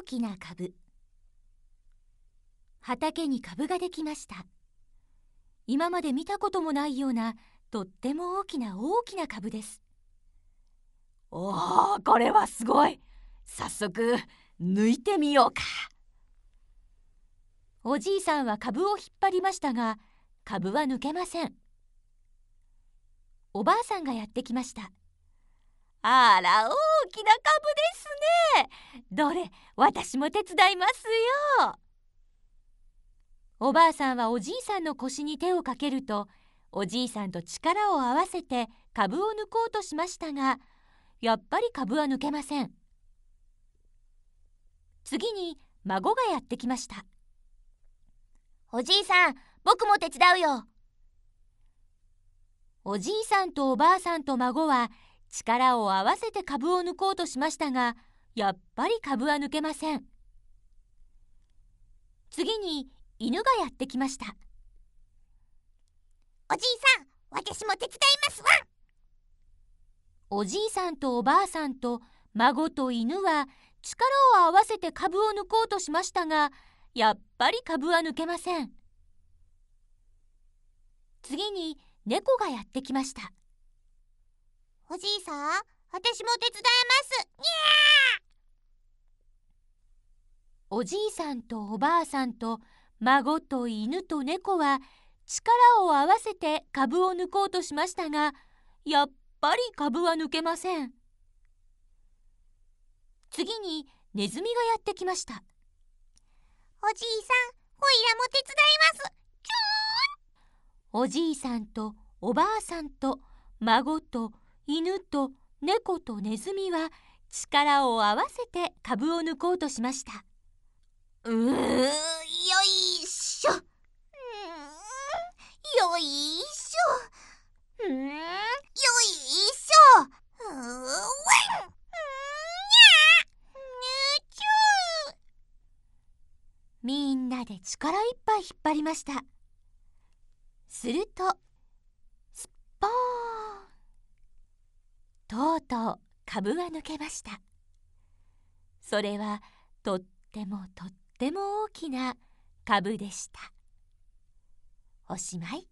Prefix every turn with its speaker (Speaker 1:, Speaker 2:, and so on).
Speaker 1: 大きな株畑に株ができました今まで見たこともないようなとっても大きな大きな株ですおおこれはすごい早速抜いてみようかおじいさんは株を引っ張りましたが株は抜けませんおばあさんがやってきましたあらおきな株ですねどれ私も手伝いますよおばあさんはおじいさんの腰に手をかけるとおじいさんと力を合わせて株を抜こうとしましたがやっぱり株は抜けません次に孫がやってきましたおじいさん僕も手伝うよおじいさんとおばあさんと孫は力を合わせて株を抜こうとしましたがやっぱり株は抜けません次に犬がやってきましたおじいさん私も手伝いますわおじいさんとおばあさんと孫と犬は力を合わせて株を抜こうとしましたがやっぱり株は抜けません次に猫がやってきましたじいさん私も手伝いますゃおじいさんとおばあさんと孫と犬と猫は力を合わせて株を抜こうとしましたがやっぱり株は抜けません次にネズミがやってきましたおじいさんおいらも手伝いますおじいさんとおばあさんと孫と犬と猫とネズミは力を合わせて株を抜こうとしましたうーよいしょよいしょうんよいしょうわんにゃみんなで力いっぱい引っ張りましたするととうとう株は抜けましたそれはとってもとっても大きな株でしたおしまい